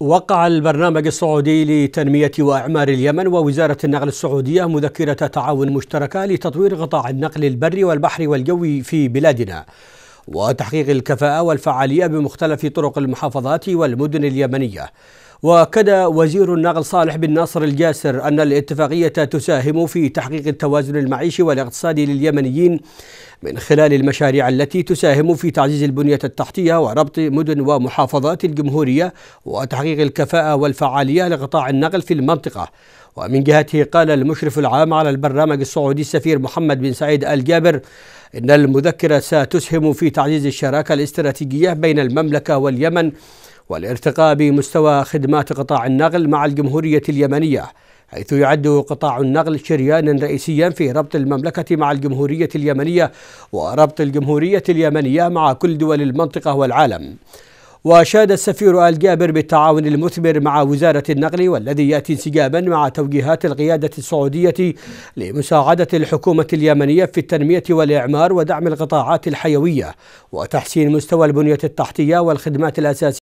وقع البرنامج السعودي لتنمية وإعمار اليمن ووزارة النقل السعودية مذكرة تعاون مشتركة لتطوير قطاع النقل البري والبحري والجوي في بلادنا وتحقيق الكفاءة والفعالية بمختلف طرق المحافظات والمدن اليمنية وأكد وزير النقل صالح بن ناصر الجاسر أن الاتفاقية تساهم في تحقيق التوازن المعيشي والاقتصادي لليمنيين من خلال المشاريع التي تساهم في تعزيز البنية التحتية وربط مدن ومحافظات الجمهورية وتحقيق الكفاءة والفعالية لقطاع النقل في المنطقة ومن جهته قال المشرف العام على البرنامج السعودي السفير محمد بن سعيد الجابر إن المذكرة ستسهم في تعزيز الشراكة الاستراتيجية بين المملكة واليمن والارتقاء بمستوى خدمات قطاع النقل مع الجمهورية اليمنية حيث يعد قطاع النقل شريانا رئيسيا في ربط المملكة مع الجمهورية اليمنية وربط الجمهورية اليمنية مع كل دول المنطقة والعالم وأشاد السفير آل جابر بالتعاون المثمر مع وزارة النقل والذي يأتي انسجابا مع توجيهات القيادة السعودية لمساعدة الحكومة اليمنية في التنمية والإعمار ودعم القطاعات الحيوية وتحسين مستوى البنية التحتية والخدمات الأساسية